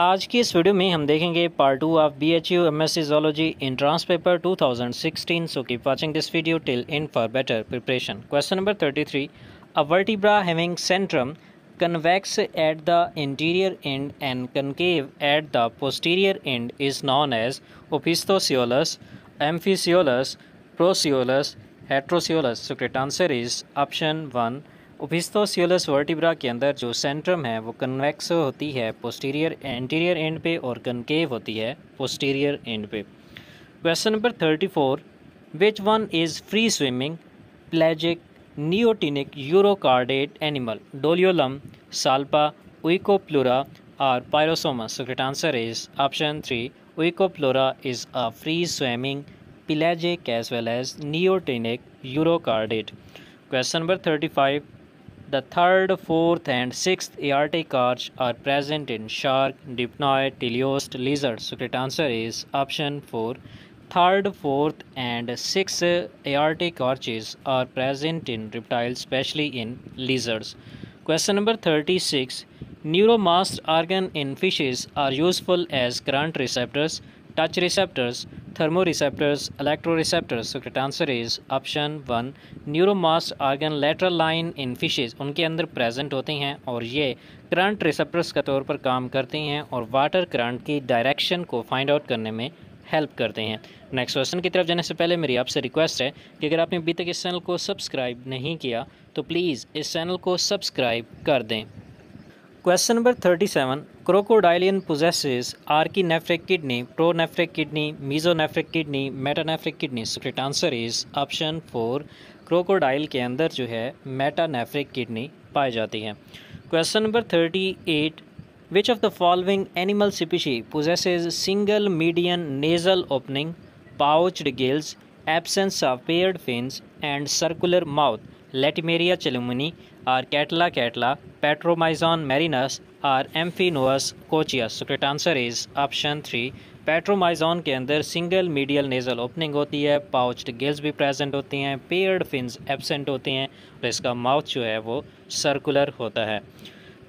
आज की इस वीडियो में हम देखेंगे part two of B H U M S C zoology entrance paper two thousand sixteen so keep watching this video till end for better preparation question number thirty three having centrum convex at the interior end and concave at the posterior end is known as opisthocoelous amphicoelous procoelous heterocoelous so answer is option one opisthocoelous vertebra के अंदर जो Centrum है वो convex होती है posterior anterior and पे और concave होती है पोस्टीरियर एंड पे question number thirty four which one is free swimming pelagic neotenic urochordate animal doliolum salpa oikopleura और pyrosoma so correct answer is option three oikopleura is a free swimming as well as neotenic urochordate question number thirty five The third, fourth, and sixth aortic arch are present in shark, dipnoid, teleost, lizard. So, correct answer is option 4. Third, fourth, and sixth aortic arches are present in reptiles, especially in lizards. Question number 36 Neuromast organ in fishes are useful as current receptors, touch receptors, thermoreceptors, electroreceptors. So correct answer is option one neuromast organ lateral line in fishes उनके अंदर present होते हैं और ये current receptors के तौर पर काम करते हैं और वाटर करंट की डायरेक्शन को फाइंड आउट करने में हेल्प करते हैं नेक्स्ट क्वेश्चन की तरफ जाने से पहले मेरी आपसे रिक्वेस्ट है कि अगर आपने अभी तक इस चैनल को सब्सक्राइब नहीं किया तो प्लीज़ इस चैनल को सब्सक्राइब कर दें question number thirty seven crocodilian archi archinephric kidney pronephric kidney mesonephric kidney metanephric kidney correct answer is option four crocodile के अंदर जो है मेटानेफ्रिक किडनी पाई जाती है question number thirty eight which of the following animal species possesses single median nasal opening pouched gills absence of paired fins and circular mouth latimeria chalumnae are catla catla, petromyzon marinus or amphipnous cuchia so correct answer is option three petromyzon के अंदर single medial nasal opening होती है pouched gills भी present होती हैं paired fins absent होते हैं और इसका माउथ जो है वो सर्कुलर होता है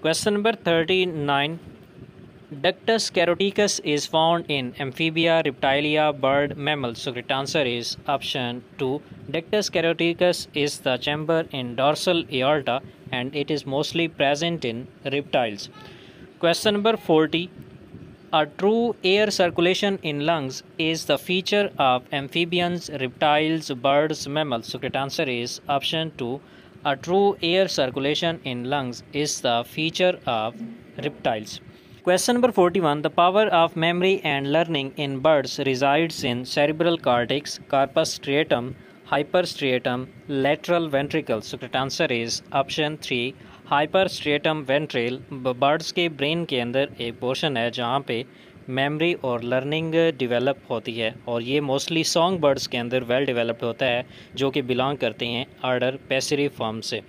question number thirty nine Ductus caroticus is found in amphibia, reptilia, bird, mammals. So correct answer is option 2. Ductus caroticus is the chamber in dorsal aorta and it is mostly present in reptiles. Question number 40. A true air circulation in lungs is the feature of amphibians, reptiles, birds, mammals. So correct answer is option 2. A true air circulation in lungs is the feature of reptiles. Question number forty one the power of memory and learning in birds resides in cerebral cortex corpus hyperstriatum lateral ventricle so correct answer is option three hyperstriatum ventral birds के brain के अंदर एक portion है जहाँ पे memory और learning develop होती है और ये मोस्टली सॉन्ग बर्ड्स के अंदर वेल well डेवलप्ड होता है जो कि बिलोंग करते हैं आर्डर पेसरी फॉर्म से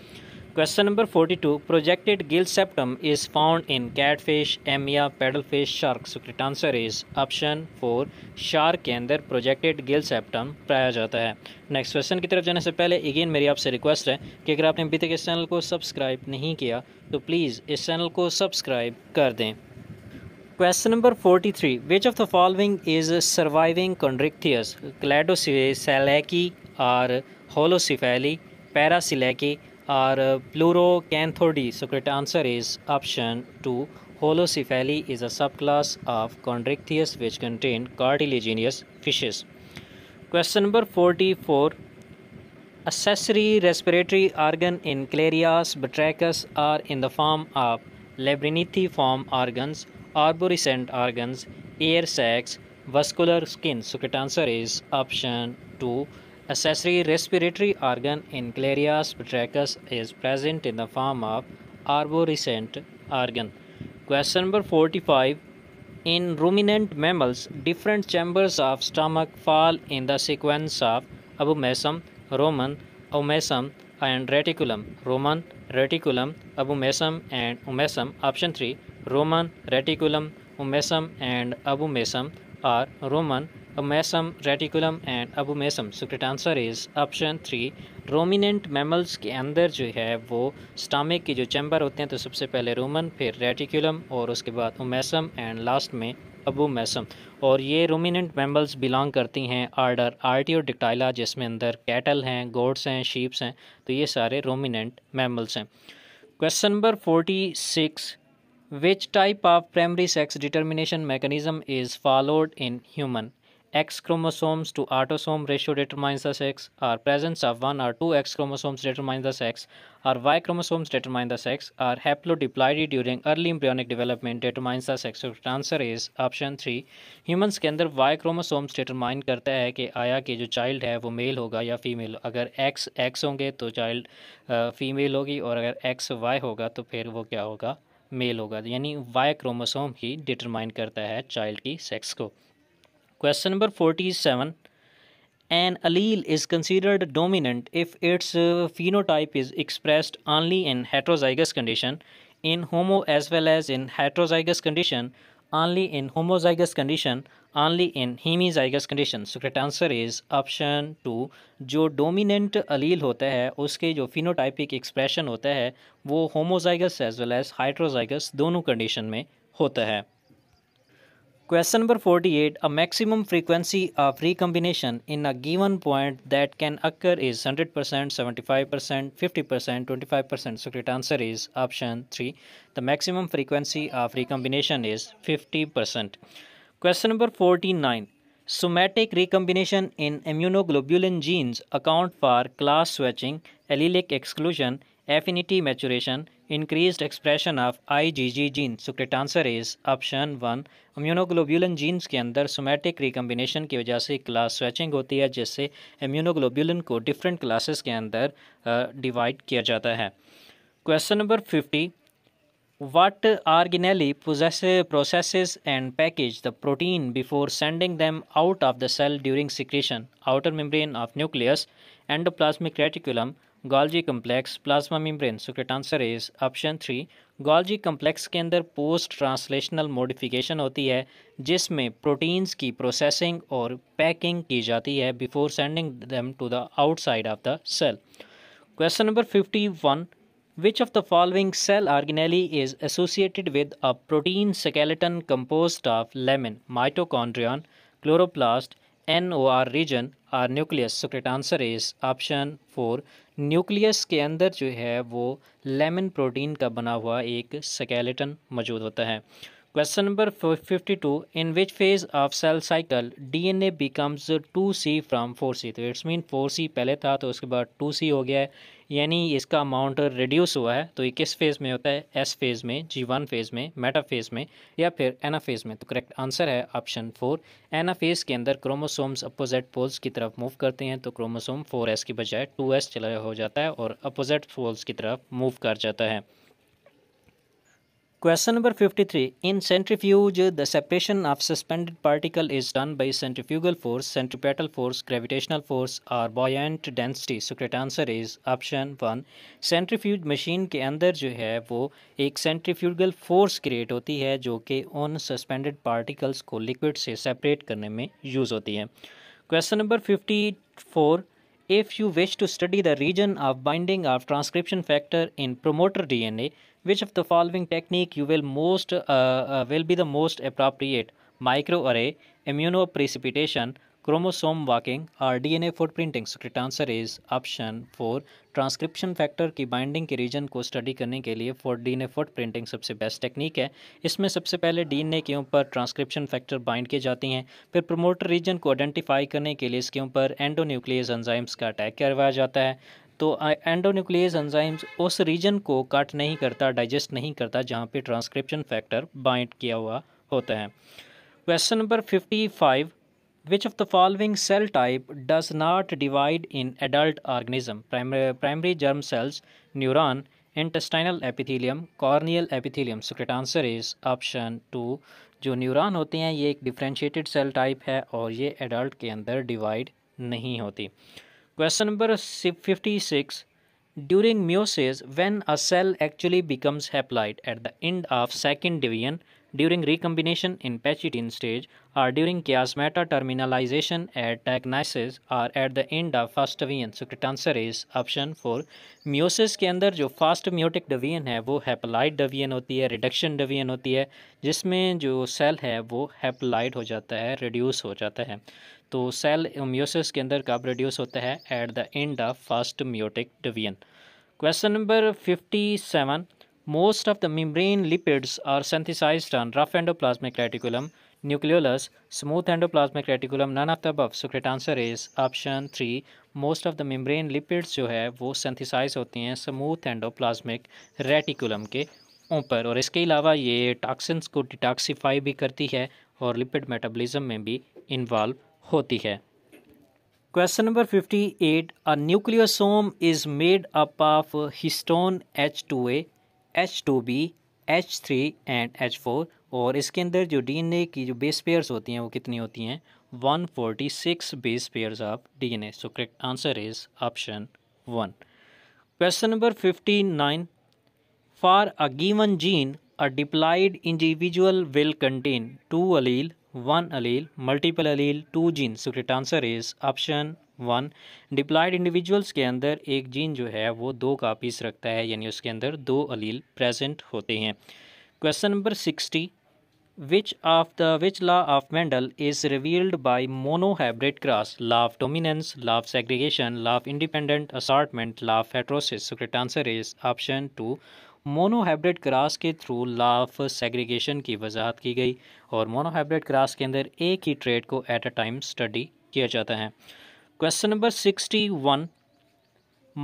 question number forty two projected gill septum is found in catfish amia paddlefish shark so correct answer is option four shark के अंदर प्रोजेक्टेड गिल सेप्टम पाया जाता है नेक्स्ट क्वेश्चन की तरफ जाने से पहले अगेन मेरी आपसे रिक्वेस्ट है कि अगर आपने अभी तक इस चैनल को सब्सक्राइब नहीं किया तो प्लीज़ इस चैनल को सब्सक्राइब कर दें question number forty three which of the following is surviving chondrichthyes cladoselachii or holocephali paraselachii are pleurocanthordae. Uh, so correct answer is option 2. Holocephaly is a subclass of chondrichthyes which contain cartilaginous fishes. Question number 44. Accessory respiratory organ in Clarias batrachus are in the form of labyrinthiform organs, arborescent organs, air sacs, vascular skin. So correct answer is option 2 accessory respiratory organ in Clarias petrachus is present in the form of arborescent organ. Question number 45. In ruminant mammals, different chambers of stomach fall in the sequence of abomasum, roman, omasum, and reticulum. Roman, reticulum, abomasum, and omasum. Option 3. Roman, reticulum, omasum, and abomasum, are Roman, mesum, reticulum and abomasum. So correct answer is option three ruminant mammals के अंदर जो है वो स्टामिक के जो chamber होते हैं तो सबसे पहले रोमन फिर रेटिकुलम और उसके बाद ओमेसम एंड लास्ट में अबू मैसम और ये रोमिनेंट मेम्बल्स बिलोंग करती हैं आर्डर आर्टी और डिक्टाइला जिसमें अंदर कैटल हैं गोड्स हैं शीप्स हैं तो ये सारे रोमिनेंट मेम्बल्स हैं question number forty six which type of primary sex determination mechanism is followed in human X chromosomes to autosome ratio determines the sex, or presence of one or two X chromosomes determines the sex, or Y chromosomes determine the sex, or haplodiploidy during early embryonic development determines the sex. So the answer is option three Humans के अंदर Y chromosomes determine करता है कि आया कि जो child है वो मेल होगा या फीमेल अगर X X होंगे तो चाइल्ड फीमेल होगी और अगर X Y होगा तो फिर वो क्या होगा मेल होगा यानी Y क्रोमोसोम ही डिटरमाइन करता है चाइल्ड की सेक्स को Question number 47. An allele is considered dominant if its phenotype is expressed only in heterozygous condition, in homo as well as in heterozygous condition, only in homozygous condition, only in hemisygous condition. So correct answer is option two जो dominant allele होता है उसके जो phenotypic expression होता है वो homozygous as well as heterozygous दोनों condition में होता है Question number 48. A maximum frequency of recombination in a given point that can occur is 100%, 75%, 50%, 25%. So correct answer is option 3. The maximum frequency of recombination is 50%. Question number 49. Somatic recombination in immunoglobulin genes account for class switching allelic exclusion affinity maturation increase expression of I G G gene so correct answer is option one immunoglobulin genes के अंदर somatic recombination की वजह से class स्वैचिंग होती है जिससे इम्यूनोग्लोब्यूलन को different classes के अंदर डिवाइड uh, किया जाता है question number fifty what organelle poses processes and package the protein before sending them out of the cell during secretion outer membrane of nucleus endoplasmic reticulum Golgi complex plasma membrane so correct answer is option three Golgi complex के अंदर post translational modification होती है जिसमें proteins की processing और packing की जाती है before sending them to the outside of the cell question number fifty one which of the following cell organelle is associated with a protein skeleton protein of lamin mitochondrion chloroplast N O R region or nucleus so correct answer is option four nucleus के अंदर जो है वो lemon protein का बना हुआ एक skeleton मौजूद होता है Question number 52. In which phase of cell cycle DNA becomes 2C from 4C? तो इट्स मीन 4C पहले था तो उसके बाद 2C हो गया है यानी इसका अमाउंट रिड्यूस हुआ है तो ये किस फेज़ में होता है एस फेज़ में जी वन फेज़ में मेटा फेज़ में या फिर एना फेज़ में तो करेक्ट आंसर है ऑप्शन फोर एना फेज़ के अंदर क्रोमोसोम्स अपोजिट पोल्स की तरफ मूव करते हैं तो क्रोमोसोम 4S की बजाय 2S चला हो जाता है और अपोजिट पोल्स की तरफ मूव कर जाता है Question number 53. In centrifuge, the separation of suspended particle is done by centrifugal force, centripetal force, gravitational force और buoyant density. So, correct answer is option 1. Centrifuge machine के अंदर जो है वो एक centrifugal force create होती है जो कि उन suspended particles को liquid से separate करने में use होती है Question number 54. If you wish to study the region of binding of transcription factor in promoter DNA, which of the following technique you will most uh, uh, will be the most appropriate microarray immunoprecipitation chromosome walking और DNA footprinting so correct answer is option four transcription factor की binding के region को study करने के लिए four D N A footprinting सबसे best technique है इसमें सबसे पहले डी एन ए के ऊपर ट्रांसक्रिप्शन फैक्टर बाइंड किए जाते हैं फिर प्रोमोटर रीजन को आइडेंटिफाई करने के लिए इसके ऊपर एंडो न्यूक्लियस एंजाइम्स का अटैक करवाया जाता है तो एंडोन्यूक्लियस uh, एंजाइम उस रीजन को कट नहीं करता डाइजेस्ट नहीं करता जहाँ पे ट्रांसक्रिप्शन फैक्टर बाइंड किया हुआ होता है question number fifty five which of the following cell type does not divide in adult organism primary germ cells neuron intestinal epithelium corneal epithelium so correct answer is option two जो neuron होते हैं ये एक differentiated cell type है और ये adult के अंदर डिवाइड नहीं होती question number fifty six during meiosis when a cell actually becomes haploid at the end of second division during recombination in pachytene stage or during chiasmata terminalization at diakinesis or at the end of first division so correct answer is option four meiosis के अंदर जो first meiotic division है वो haploid division होती है reduction division होती है जिसमें जो सेल है वो हैप्लाइड हो जाता है रिड्यूस हो जाता है तो सेल म्योसिस के अंदर कब रिड्यूस होता है at the end of first meiotic division question number fifty seven most of the membrane lipids are synthesised on rough endoplasmic reticulum nucleolus smooth endoplasmic reticulum, none of the above. So answer is is three most of the membrane lipids जो है वो synthesise होती हैं smooth endoplasmic reticulum के ऊपर और इसके अलावा ये टॉक्सिन्स को डिटॉक्सीफाई भी करती है और लिपिड मेटाबॉलिज्म में भी इन्वॉल्व होती है question number fifty eight a nucleosome is made up of histone H two H two B H three and H four और इसके अंदर जो डीएनए की जो बेस पेयर्स होती हैं वो कितनी होती हैं one forty six base pairs of D N A so correct answer is option one question number fifty nine for a given gene a diploid individual will contain two allele one allele multiple allele two gene so correct answer is option one diploid individuals के अंदर एक gene जो है वो दो कापीस रखता है यानी उसके अंदर दो अलील प्रेजेंट होते हैं question number sixty which of the which law of Mendel is revealed by monohybrid cross law of dominance law of segregation law of independent assortment law of heterosis so correct answer is option two monohybrid cross के through law of segregation की वजाहत की गई और मोनोहाइब्रेड cross के अंदर एक ही ट्रेड को एट अ टाइम स्टडी किया जाता है question number sixty one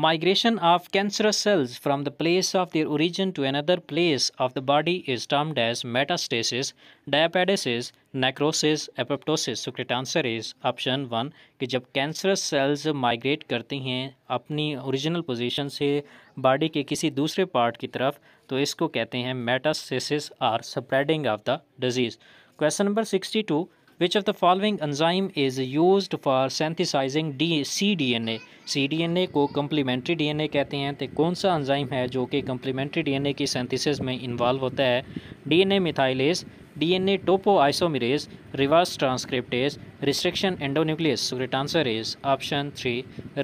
migration of cancer cells from the place of their origin to another place of the body is termed as metastasis diapedesis necrosis apoptosis so correct answer is option one कि जब cancerous cells migrate करती हैं अपनी original position से body के किसी दूसरे part की तरफ तो इसको कहते हैं metastasis or spreading of the disease question number sixty two which of the following enzyme is use for synthesising D C D N A C D N A को कम्प्लीमेंट्री डी एन ए कहते हैं तो कौन सा enzyme है जो कि complementary D N ए की सेंथिसिस में इन्वॉल्व होता है D N A methylase DNA topoisomerase, reverse transcriptase, restriction endonuclease. So correct answer is option three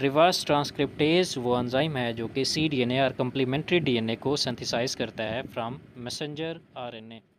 reverse transcriptase वो enzyme है जो कि cDNA और complementary DNA को synthesize करता है from messenger RNA.